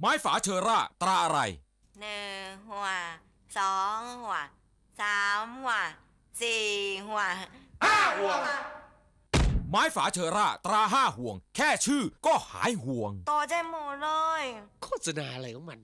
ไม้ฝาเชอร่าตราอะไร หนึ่งหัวสองหัวสามหัวสี่หัวห้าหัวไม้ฝาเชอร่าตราห้าห่วง แค่ชื่อก็หายห่วง ต่อใจหมดเลย โฆษณาอะไรของมัน